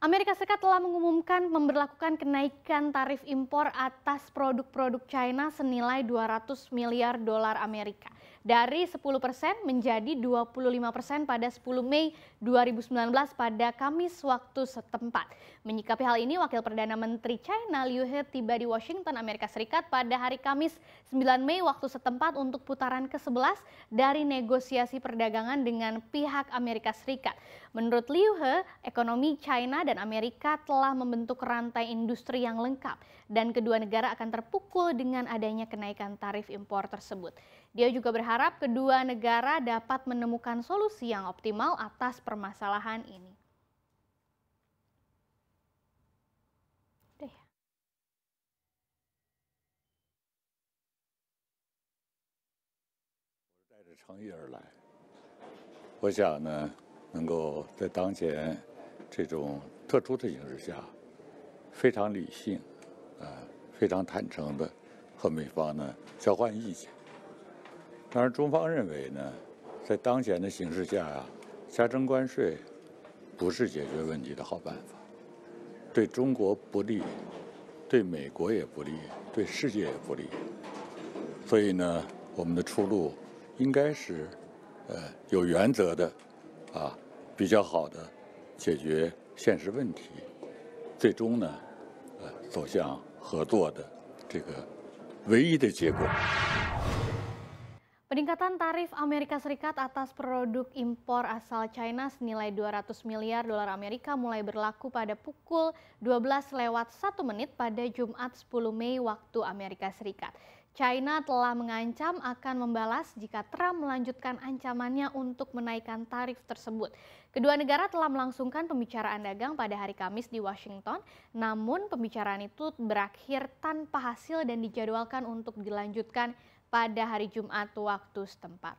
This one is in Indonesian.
Amerika Serikat telah mengumumkan memberlakukan kenaikan tarif impor atas produk-produk China senilai 200 miliar dolar Amerika. Dari 10 persen menjadi 25 persen pada 10 Mei 2019 pada Kamis waktu setempat. Menyikapi hal ini, Wakil Perdana Menteri China Liu He tiba di Washington, Amerika Serikat pada hari Kamis 9 Mei waktu setempat untuk putaran ke-11 dari negosiasi perdagangan dengan pihak Amerika Serikat. Menurut Liu He, ekonomi China dan Amerika telah membentuk rantai industri yang lengkap dan kedua negara akan terpukul dengan adanya kenaikan tarif impor tersebut. Dia juga berharap kedua negara dapat menemukan solusi yang optimal atas permasalahan ini. Saya 诚意而来，我想呢，能够在当前这种特殊的形式下，非常理性，啊，非常坦诚的和美方呢交换意见。当然，中方认为呢，在当前的形势下啊，加征关税不是解决问题的好办法，对中国不利，对美国也不利，对世界也不利。所以呢，我们的出路应该是呃有原则的，啊，比较好的。解决现实问题，最终呢，呃，走向合作的这个唯一的结果。Peningkatan tarif Amerika Serikat atas produk impor asal China senilai 200 miliar dolar Amerika mulai berlaku pada pukul 12 lewat 1 menit pada Jumat 10 Mei waktu Amerika Serikat. China telah mengancam akan membalas jika Trump melanjutkan ancamannya untuk menaikkan tarif tersebut. Kedua negara telah melangsungkan pembicaraan dagang pada hari Kamis di Washington, namun pembicaraan itu berakhir tanpa hasil dan dijadwalkan untuk dilanjutkan pada hari Jumat waktu setempat.